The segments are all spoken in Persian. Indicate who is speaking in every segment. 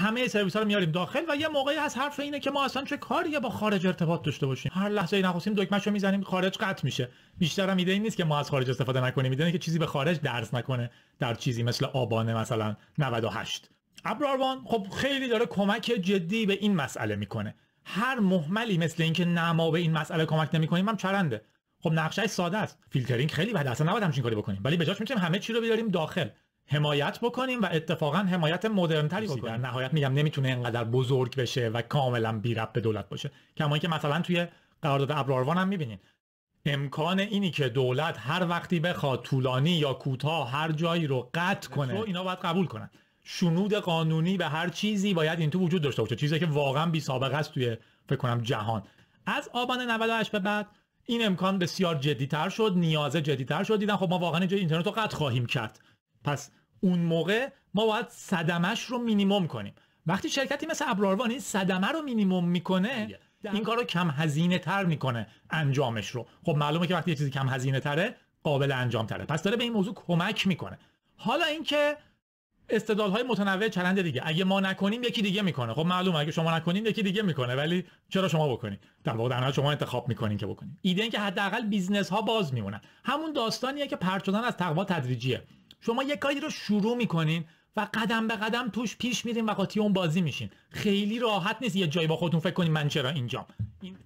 Speaker 1: همه سرویس ها رو میاریم داخل و یه موقعی از حرف اینه که ما اصلا چه کاری با خارج ارتباط داشته باشیم هر لحظه ای نخواستیم دکمه رو میزنیم خارج قطع میشه بیشتر هم ایده این نیست که ما از خارج استفاده نکنیم ایده که چیزی به خارج درس نکنه در چیزی مثل آبانه مثلا 98 ابراروان خب خیلی داره کمک جدی به این مسئله میکنه هر محملی مثل اینکه نما به این مسئله کمک نمیکنیم هم چرنده خب نقشه ساده است فیلترینگ خیلی بده اصلا نباید همچین کاری بکنیم ولی میتونیم همه چی رو بیاریم داخل حمایت بکنیم و اتفاقا حمایت مدرنتری بکنیم در نهایت میگم نمیتونه اینقدر بزرگ بشه و کاملا بی رب به دولت باشه کما که مثلا توی قرارداد ابراروان هم میبینین امکان اینی که دولت هر وقتی بخواد طولانی یا کوتاه هر جایی رو قطع کنه اینا باید قبول کنن شنود قانونی به هر چیزی باید این تو وجود داشته باشه چیزی که واقعا بی سابقه است توی فکر کنم جهان از آبان 98 به بعد این امکان بسیار جدیتر شد نیازه جدیتر شد دیدن خب ما واقعا اینجا اینترنت رو قطع خواهیم کرد پس اون موقع ما باید صدمش رو مینیمم کنیم وقتی شرکتی مثل ابراروان این صدمه رو مینیمم میکنه این کار رو کم هزینه تر میکنه انجامش رو خب معلومه که وقتی یه چیزی کم هزینه تره قابل انجام تره پس داره به این موضوع کمک میکنه حالا اینکه های متنوع چرند دیگه اگه ما نکنیم یکی دیگه میکنه خب معلومه اگه شما نکنین یکی دیگه میکنه ولی چرا شما بکنید در واقع در شما انتخاب میکنین که بکنید ایده این که حداقل بیزنس ها باز میمونن همون داستانیه که پرت از تقوا تدریجیه شما یه کاری رو شروع میکنین و قدم به قدم توش پیش میرین و قاطی اون بازی میشین خیلی راحت نیست یه جایی با خودتون فکر کنین من چرا اینجام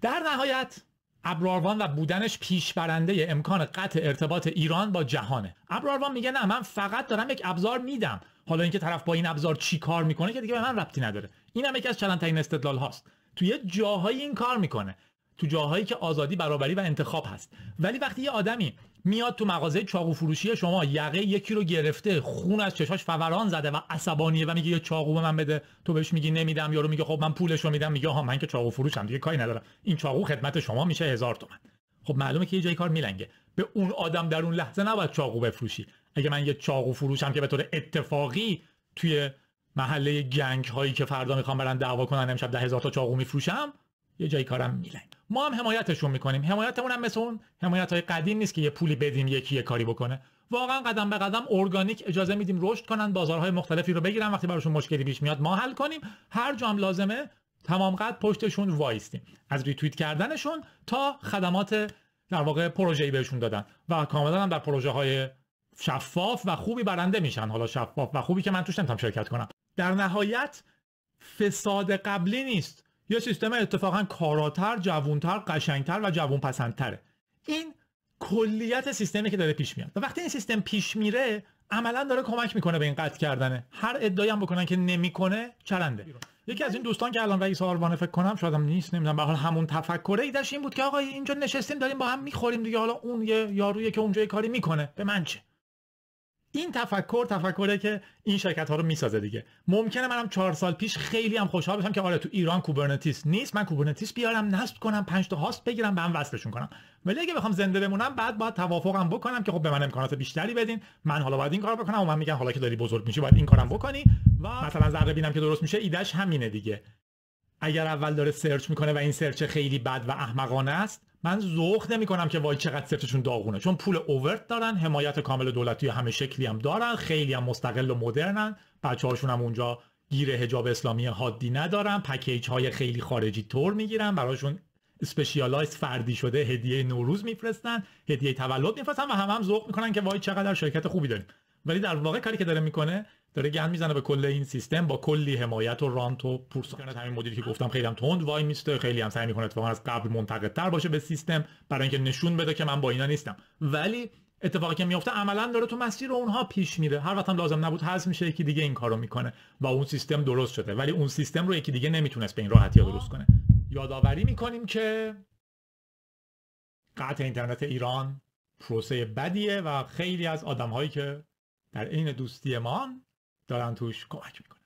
Speaker 1: در نهایت ابراروان و بودنش پیشبرنده امکان قطع ارتباط ایران با جهانه ابراروان میگه نه من فقط دارم یک ابزار میدم حالا اینکه طرف با این ابزار چی کار میکنه که دیگه به من ربطی نداره این هم یکی از چلنترین استدلال هاست توی جاهایی این کار میکنه تو جاهایی که آزادی برابری و انتخاب هست ولی وقتی یه آدمی میاد تو مغازه چاقو فروشی شما یقه یکی رو گرفته خون از چشاش فوران زده و عصبانیه و میگه یه چاقو به من بده تو بهش میگی نمیدم یارو میگه خب من پولش رو میدم میگه ها من که چاقو فروشم دیگه کاری ندارم این چاقو خدمت شما میشه هزار تومن خب معلومه که یه جای کار میلنگه به اون آدم در اون لحظه نباید چاقو بفروشی اگه من یه چاقو فروشم که به طور اتفاقی توی محله گنگ هایی که فردا میخوام برن دعوا کنن امشب ده هزار تا چاقو میفروشم یه جای کارم میلنگ ما هم حمایتشون میکنیم حمایتمون هم مثل اون حمایت های قدیم نیست که یه پولی بدیم یکی یه کاری بکنه واقعا قدم به قدم ارگانیک اجازه میدیم رشد کنن بازارهای مختلفی رو بگیرن وقتی براشون مشکلی پیش میاد ما حل کنیم هر هم لازمه تمام قد پشتشون وایستیم از ریتویت کردنشون تا خدمات در واقع پروژه‌ای بهشون دادن و کاملا هم در پروژه های شفاف و خوبی برنده میشن حالا شفاف و خوبی که من توش نمیتونم شرکت کنم در نهایت فساد قبلی نیست یه سیستم اتفاقا کاراتر جوونتر قشنگتر و جوون این کلیت سیستمی که داره پیش میاد و وقتی این سیستم پیش میره عملا داره کمک میکنه به این قطع کردنه هر ادعایی هم بکنن که نمیکنه چرنده یکی از این دوستان که الان رئیس آروانه فکر کنم شاید هم نیست نمیدونم به حال همون تفکری ایدش این بود که آقا اینجا نشستیم داریم با هم میخوریم دیگه حالا اون یه یارویی که اونجا کاری میکنه به من چه این تفکر تفکره که این شرکت ها رو میسازه دیگه ممکنه منم چهار سال پیش خیلی هم خوشحال بشم که آره تو ایران کوبرنتیس نیست من کوبرنتیس بیارم نصب کنم پنج تا هاست بگیرم به هم وصلشون کنم ولی اگه بخوام زنده بمونم بعد باید توافقم بکنم که خب به من امکانات بیشتری بدین من حالا باید این کار بکنم و من میگن حالا که داری بزرگ میشی باید این کارم بکنی و مثلا ذره بینم که درست میشه ایدهش همینه دیگه اگر اول داره سرچ میکنه و این سرچ خیلی بد و احمقانه است من ذوق نمی کنم که وای چقدر سفتشون داغونه چون پول اوورت دارن حمایت کامل دولتی همه شکلی هم دارن خیلی هم مستقل و مدرنن بچه هاشون هم اونجا گیر هجاب اسلامی حادی ندارن پکیج های خیلی خارجی طور میگیرن براشون اسپشیالایز فردی شده هدیه نوروز میفرستن هدیه تولد میفرستن و همه هم ذوق میکنن که وای چقدر شرکت خوبی داریم ولی در واقع کاری که داره میکنه داره گند میزنه به کل این سیستم با کلی حمایت و رانت و پورس همین مدیری که گفتم خیلی هم تند وای میسته خیلی هم سعی میکنه اتفاقا از قبل منتقدتر باشه به سیستم برای اینکه نشون بده که من با اینا نیستم ولی اتفاقی که میفته عملا داره تو مسیر اونها پیش میره هر وقت هم لازم نبود حذف میشه یکی دیگه این کارو میکنه و اون سیستم درست شده ولی اون سیستم رو یکی دیگه نمیتونست به این راحتی درست کنه یادآوری میکنیم که قطع اینترنت ایران پروسه بدیه و خیلی از آدمهایی که در عین ما، دارن توش کمک میکنن